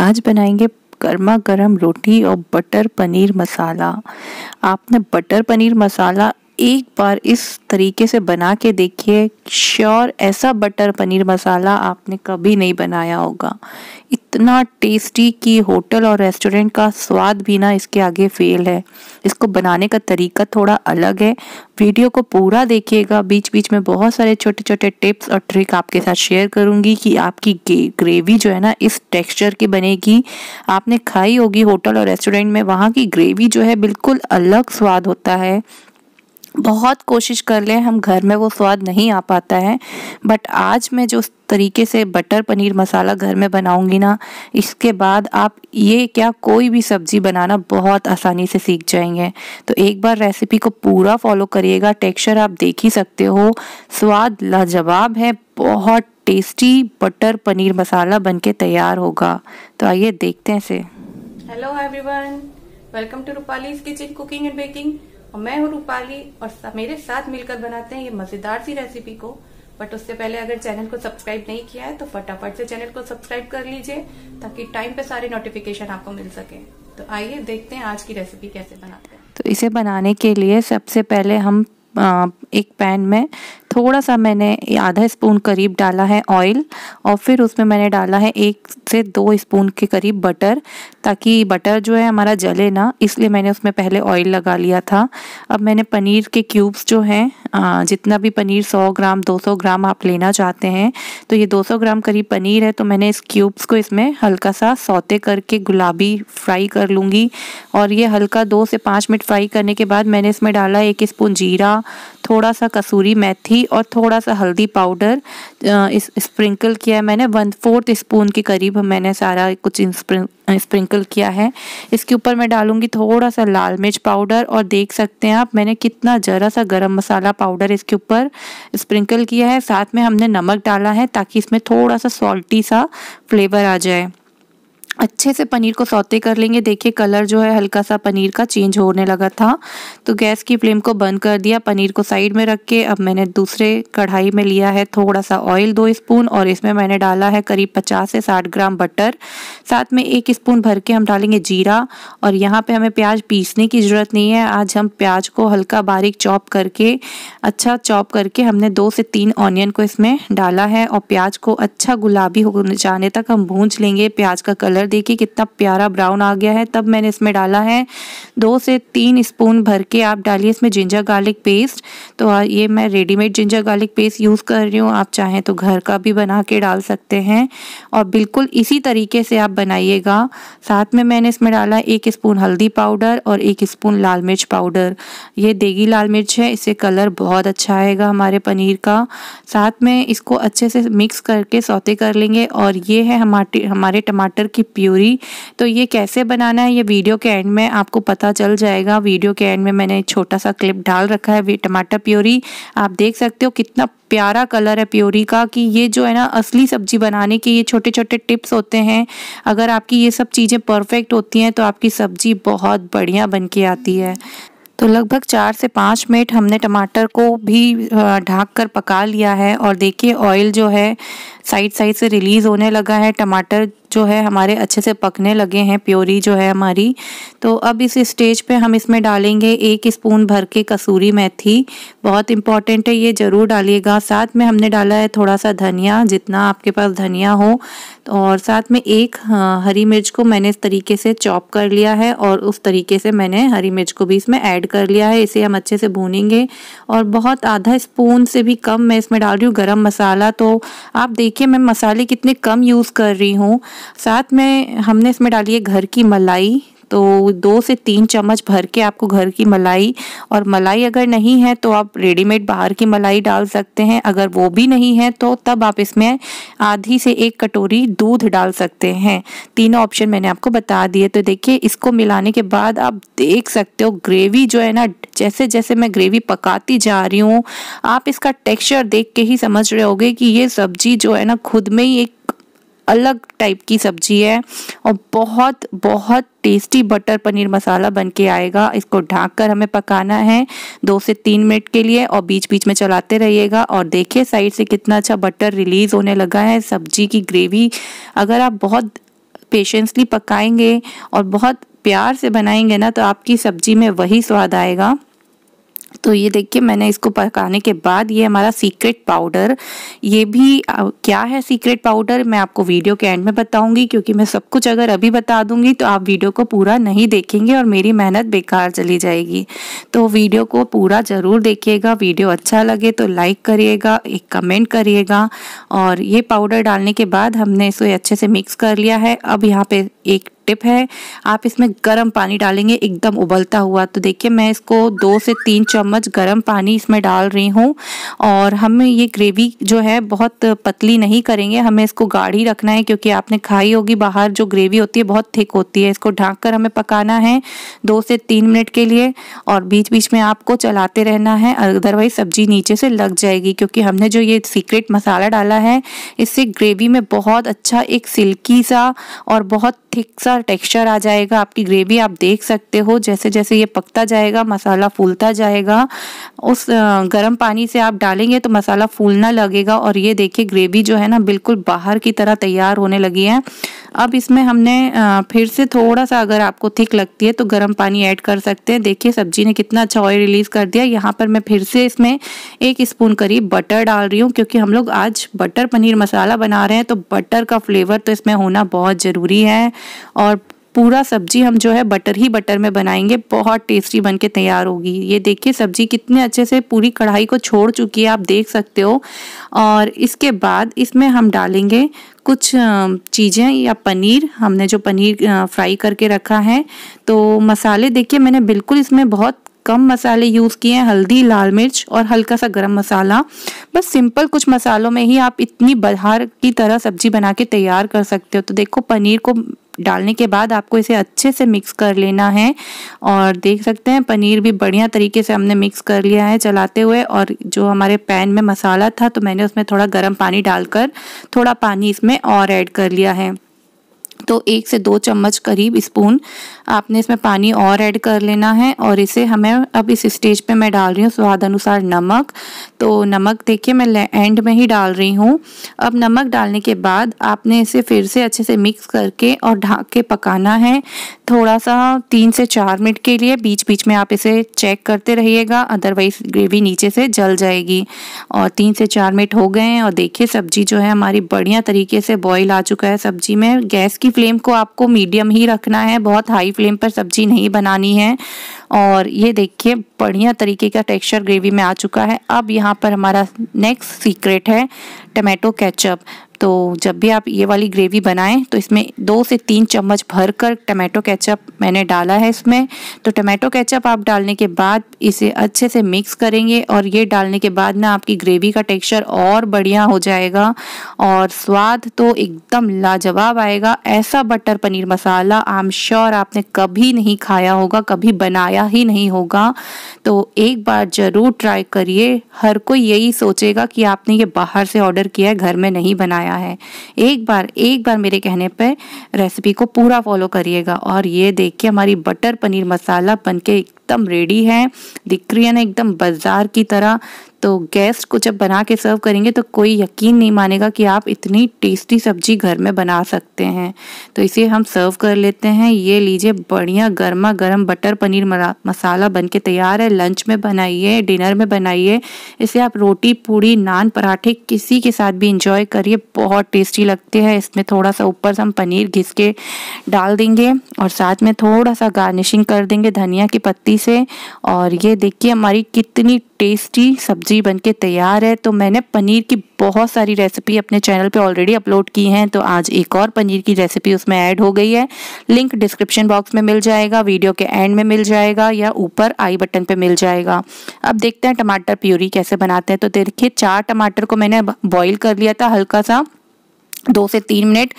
आज बनाएंगे गर्मा गर्म रोटी और बटर पनीर मसाला आपने बटर पनीर मसाला एक बार इस तरीके से बना के देखिए श्योर ऐसा बटर पनीर मसाला आपने कभी नहीं बनाया होगा इतना टेस्टी कि होटल और रेस्टोरेंट का स्वाद भी ना इसके आगे फेल है इसको बनाने का तरीका थोड़ा अलग है वीडियो को पूरा देखिएगा बीच बीच में बहुत सारे छोटे छोटे टिप्स और ट्रिक आपके साथ शेयर करूंगी कि आपकी ग्रेवी जो है ना इस टेक्सचर की बनेगी आपने खाई होगी होटल और रेस्टोरेंट में वहाँ की ग्रेवी जो है बिल्कुल अलग स्वाद होता है बहुत कोशिश कर लें हम घर में वो स्वाद नहीं आ पाता है बट आज मैं जो तरीके से बटर पनीर मसाला घर में बनाऊंगी ना इसके बाद आप ये क्या कोई भी सब्ज़ी बनाना बहुत आसानी से सीख जाएंगे तो एक बार रेसिपी को पूरा फॉलो करिएगा टेक्सचर आप देख ही सकते हो स्वाद लाजवाब है बहुत टेस्टी बटर पनीर मसाला बन तैयार होगा तो आइए देखते हैं इसे hello everyone welcome to Rupali's kitchen cooking and baking और मैं हूँ रूपाली और मेरे साथ मिलकर बनाते हैं ये मजेदार सी रेसिपी को बट उससे पहले अगर चैनल को सब्सक्राइब नहीं किया है तो फटाफट से चैनल को सब्सक्राइब कर लीजिए ताकि टाइम पे सारे नोटिफिकेशन आपको मिल सके तो आइए देखते हैं आज की रेसिपी कैसे बनाते हैं तो इसे बनाने के लिए सबसे पहले हम एक पैन में थोड़ा सा मैंने आधा स्पून करीब डाला है ऑयल और फिर उसमें मैंने डाला है एक से दो स्पून के करीब बटर ताकि बटर जो है हमारा जले ना इसलिए मैंने उसमें पहले ऑयल लगा लिया था अब मैंने पनीर के क्यूब्स जो हैं जितना भी पनीर 100 ग्राम 200 ग्राम आप लेना चाहते हैं तो ये 200 ग्राम करीब पनीर है तो मैंने इस क्यूब्स को इसमें हल्का सा सौते करके गुलाबी फ्राई कर लूँगी और ये हल्का दो से पाँच मिनट फ्राई करने के बाद मैंने इसमें डाला एक स्पून जीरा थोड़ा सा कसूरी मेथी और थोड़ा सा हल्दी पाउडर इस स्प्रिंकल किया है मैंने वन फोर्थ स्पून के करीब मैंने सारा कुछ स्प्रिंकल किया है इसके ऊपर मैं डालूंगी थोड़ा सा लाल मिर्च पाउडर और देख सकते हैं आप मैंने कितना ज़रा सा गरम मसाला पाउडर इसके ऊपर स्प्रिंकल किया है साथ में हमने नमक डाला है ताकि इसमें थोड़ा सा सॉल्टी सा फ्लेवर आ जाए अच्छे से पनीर को सौते कर लेंगे देखिए कलर जो है हल्का सा पनीर का चेंज होने लगा था तो गैस की फ्लेम को बंद कर दिया पनीर को साइड में रख के अब मैंने दूसरे कढ़ाई में लिया है थोड़ा सा ऑयल दो स्पून और इसमें मैंने डाला है करीब 50 से 60 ग्राम बटर साथ में एक स्पून भर के हम डालेंगे जीरा और यहाँ पर हमें प्याज पीसने की ज़रूरत नहीं है आज हम प्याज को हल्का बारीक चॉप करके अच्छा चॉप करके हमने दो से तीन ऑनियन को इसमें डाला है और प्याज को अच्छा गुलाबी हो जाने तक हम भूंज लेंगे प्याज का कलर देखिए कितना प्यारा ब्राउन आ गया है तब मैंने इसमें डाला है दो से तीन स्पून भर के आप डालिए इसमें जिंजर गार्लिक पेस्ट तो ये मैं readymade ginger garlic paste use कर रही हूँ आप चाहें तो घर का भी बना के डाल सकते हैं और बिल्कुल इसी तरीके से आप बनाइएगा साथ में मैंने इसमें डाला एक स्पून हल्दी पाउडर और एक स्पून लाल मिर्च पाउडर ये देगी लाल मिर्च है इससे कलर बहुत अच्छा आएगा हमारे पनीर का साथ में इसको अच्छे से मिक्स करके सौते कर लेंगे और ये है हमारे हमारे टमाटर की प्यूरी तो ये कैसे बनाना है ये वीडियो के एंड में आपको पता चल जाएगा वीडियो के एंड में मैंने छोटा सा क्लिप डाल रखा है टमाटर प्योरी आप देख सकते हो कितना प्यारा कलर है प्योरी का कि ये जो है ना असली सब्जी बनाने के ये छोटे छोटे टिप्स होते हैं अगर आपकी ये सब चीज़ें परफेक्ट होती हैं तो आपकी सब्जी बहुत बढ़िया बन के आती है तो लगभग चार से पाँच मिनट हमने टमाटर को भी ढाक कर पका लिया है और देखिए ऑयल जो है साइड साइड से रिलीज़ होने लगा है टमाटर जो है हमारे अच्छे से पकने लगे हैं प्योरी जो है हमारी तो अब इस स्टेज पे हम इसमें डालेंगे एक स्पून भर के कसूरी मेथी बहुत इंपॉर्टेंट है ये ज़रूर डालिएगा साथ में हमने डाला है थोड़ा सा धनिया जितना आपके पास धनिया हो और साथ में एक हरी मिर्च को मैंने इस तरीके से चॉप कर लिया है और उस तरीके से मैंने हरी मिर्च को भी इसमें ऐड कर लिया है इसे हम अच्छे से भूनेंगे और बहुत आधा स्पून से भी कम मैं इसमें डाल रही हूँ गर्म मसाला तो आप देखिए मैं मसाले कितने कम यूज़ कर रही हूँ साथ में हमने इसमें डाली है घर की मलाई तो दो से तीन चम्मच भर के आपको घर की मलाई और मलाई अगर नहीं है तो आप रेडीमेड बाहर की मलाई डाल सकते हैं अगर वो भी नहीं है तो तब आप इसमें आधी से एक कटोरी दूध डाल सकते हैं तीनों ऑप्शन मैंने आपको बता दिए तो देखिए इसको मिलाने के बाद आप देख सकते हो ग्रेवी जो है ना जैसे जैसे मैं ग्रेवी पकाती जा रही हूँ आप इसका टेक्स्चर देख के ही समझ रहे होगे कि ये सब्जी जो है ना खुद में ही एक अलग टाइप की सब्जी है और बहुत बहुत टेस्टी बटर पनीर मसाला बन के आएगा इसको ढाँक कर हमें पकाना है दो से तीन मिनट के लिए और बीच बीच में चलाते रहिएगा और देखिए साइड से कितना अच्छा बटर रिलीज़ होने लगा है सब्जी की ग्रेवी अगर आप बहुत पेशेंसली पकाएंगे और बहुत प्यार से बनाएंगे ना तो आपकी सब्जी में वही स्वाद आएगा तो ये देखिए मैंने इसको पकाने के बाद ये हमारा सीक्रेट पाउडर ये भी क्या है सीक्रेट पाउडर मैं आपको वीडियो के एंड में बताऊंगी क्योंकि मैं सब कुछ अगर अभी बता दूंगी तो आप वीडियो को पूरा नहीं देखेंगे और मेरी मेहनत बेकार चली जाएगी तो वीडियो को पूरा ज़रूर देखिएगा वीडियो अच्छा लगे तो लाइक करिएगा एक कमेंट करिएगा और ये पाउडर डालने के बाद हमने इसे अच्छे से मिक्स कर लिया है अब यहाँ पर एक टिप है आप इसमें गर्म पानी डालेंगे एकदम उबलता हुआ तो देखिए मैं इसको दो से तीन चम्मच गर्म पानी इसमें डाल रही हूँ और हम ये ग्रेवी जो है बहुत पतली नहीं करेंगे हमें इसको गाढ़ी रखना है क्योंकि आपने खाई होगी बाहर जो ग्रेवी होती है बहुत थिक होती है इसको ढाँक कर हमें पकाना है दो से तीन मिनट के लिए और बीच बीच में आपको चलाते रहना है अदरवाइज सब्जी नीचे से लग जाएगी क्योंकि हमने जो ये सीक्रेट मसाला डाला है इससे ग्रेवी में बहुत अच्छा एक सिल्की सा और बहुत थिक सा सा टेक्सचर आ जाएगा आपकी ग्रेवी आप देख सकते हो जैसे जैसे ये पकता जाएगा मसाला फूलता जाएगा उस गर्म पानी से आप डालेंगे तो मसाला फूलना लगेगा और ये देखिए ग्रेवी जो है ना बिल्कुल बाहर की तरह तैयार होने लगी है अब इसमें हमने फिर से थोड़ा सा अगर आपको थिक लगती है तो गर्म पानी ऐड कर सकते हैं देखिए सब्जी ने कितना अच्छा ऑयल रिलीज़ कर दिया यहाँ पर मैं फिर से इसमें एक स्पून करीब बटर डाल रही हूँ क्योंकि हम लोग आज बटर पनीर मसाला बना रहे हैं तो बटर का फ्लेवर तो इसमें होना बहुत ज़रूरी है और पूरा सब्जी हम जो है बटर ही बटर में बनाएंगे बहुत टेस्टी बन के तैयार होगी ये देखिए सब्जी कितने अच्छे से पूरी कढ़ाई को छोड़ चुकी है आप देख सकते हो और इसके बाद इसमें हम डालेंगे कुछ चीज़ें या पनीर हमने जो पनीर फ्राई करके रखा है तो मसाले देखिए मैंने बिल्कुल इसमें बहुत कम मसाले यूज़ किए हैं हल्दी लाल मिर्च और हल्का सा गरम मसाला बस सिंपल कुछ मसालों में ही आप इतनी बहार की तरह सब्जी बना के तैयार कर सकते हो तो देखो पनीर को डालने के बाद आपको इसे अच्छे से मिक्स कर लेना है और देख सकते हैं पनीर भी बढ़िया तरीके से हमने मिक्स कर लिया है चलाते हुए और जो हमारे पैन में मसाला था तो मैंने उसमें थोड़ा गर्म पानी डालकर थोड़ा पानी इसमें और ऐड कर लिया है तो एक से दो चम्मच करीब स्पून आपने इसमें पानी और ऐड कर लेना है और इसे हमें अब इस स्टेज पे मैं डाल रही हूँ स्वाद अनुसार नमक तो नमक देखिए मैं एंड में ही डाल रही हूँ अब नमक डालने के बाद आपने इसे फिर से अच्छे से मिक्स करके और ढाक के पकाना है थोड़ा सा तीन से चार मिनट के लिए बीच बीच में आप इसे चेक करते रहिएगा अदरवाइज ग्रेवी नीचे से जल जाएगी और तीन से चार मिनट हो गए हैं और देखिए सब्जी जो है हमारी बढ़िया तरीके से बॉयल आ चुका है सब्जी में गैस की की फ्लेम को आपको मीडियम ही रखना है बहुत हाई फ्लेम पर सब्जी नहीं बनानी है और ये देखिए बढ़िया तरीके का टेक्सचर ग्रेवी में आ चुका है अब यहाँ पर हमारा नेक्स्ट सीक्रेट है टमेटो केचप तो जब भी आप ये वाली ग्रेवी बनाएं तो इसमें दो से तीन चम्मच भर कर टमाटो केचप मैंने डाला है इसमें तो टमाटो केचप आप डालने के बाद इसे अच्छे से मिक्स करेंगे और ये डालने के बाद ना आपकी ग्रेवी का टेक्सचर और बढ़िया हो जाएगा और स्वाद तो एकदम लाजवाब आएगा ऐसा बटर पनीर मसाला आम श्योर आपने कभी नहीं खाया होगा कभी बनाया ही नहीं होगा तो एक बार ज़रूर ट्राई करिए हर कोई यही सोचेगा कि आपने ये बाहर से ऑर्डर किया है घर में नहीं बनाया बनाया है एक बार एक बार मेरे कहने पर रेसिपी को पूरा फॉलो करिएगा और ये देखिए हमारी बटर पनीर मसाला बन एकदम रेडी है दिख रही है ना एकदम बाजार की तरह तो गेस्ट को जब बना के सर्व करेंगे तो कोई यकीन नहीं मानेगा कि आप इतनी टेस्टी सब्जी घर में बना सकते हैं तो इसे हम सर्व कर लेते हैं ये लीजिए बढ़िया गर्मा गर्म बटर पनीर मसाला बन के तैयार है लंच में बनाइए डिनर में बनाइए इसे आप रोटी पूड़ी नान पराठे किसी के साथ भी इंजॉय करिए बहुत टेस्टी लगते हैं इसमें थोड़ा सा ऊपर से हम पनीर घिस के डाल देंगे और साथ में थोड़ा सा गार्निशिंग कर देंगे धनिया की पत्ती से और ये देखिए हमारी कितनी टेस्टी सब्जी सब्जी बनके तैयार है तो मैंने पनीर की बहुत सारी रेसिपी अपने चैनल पे ऑलरेडी अपलोड की हैं तो आज एक और पनीर की रेसिपी उसमें ऐड हो गई है लिंक डिस्क्रिप्शन बॉक्स में मिल जाएगा वीडियो के एंड में मिल जाएगा या ऊपर आई बटन पे मिल जाएगा अब देखते हैं टमाटर प्यूरी कैसे बनाते हैं तो देखिए चार टमाटर को मैंने बॉईल कर लिया था हल्का सा दो से तीन मिनट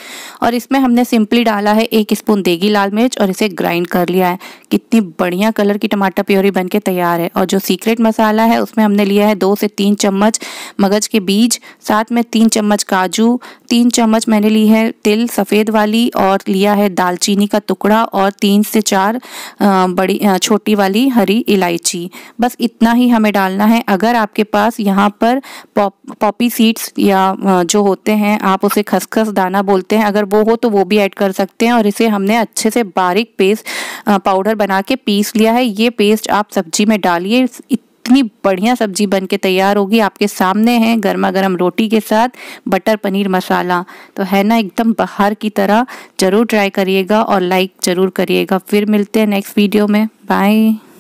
और इसमें हमने सिंपली डाला है एक स्पून देगी लाल मिर्च और इसे ग्राइंड कर लिया है कितनी बढ़िया कलर की टमाटर प्योरी बनके तैयार है और जो सीक्रेट मसाला है उसमें हमने लिया है दो से तीन चम्मच मगज के बीज साथ में तीन चम्मच काजू तीन चम्मच मैंने ली है तिल सफ़ेद वाली और लिया है दालचीनी का टुकड़ा और तीन से चार बड़ी छोटी वाली हरी इलायची बस इतना ही हमें डालना है अगर आपके पास यहाँ पर पॉपी सीड्स या जो होते हैं आप उसे खसखस दाना बोलते हैं अगर वो हो तो वो भी ऐड कर सकते हैं और इसे हमने अच्छे से बारीक पेस्ट पाउडर बना के पीस लिया है ये पेस्ट आप सब्जी में डालिए इतनी बढ़िया सब्जी बन के तैयार होगी आपके सामने है गर्मा गर्म रोटी के साथ बटर पनीर मसाला तो है ना एकदम बाहर की तरह ज़रूर ट्राई करिएगा और लाइक ज़रूर करिएगा फिर मिलते हैं नेक्स्ट वीडियो में बाय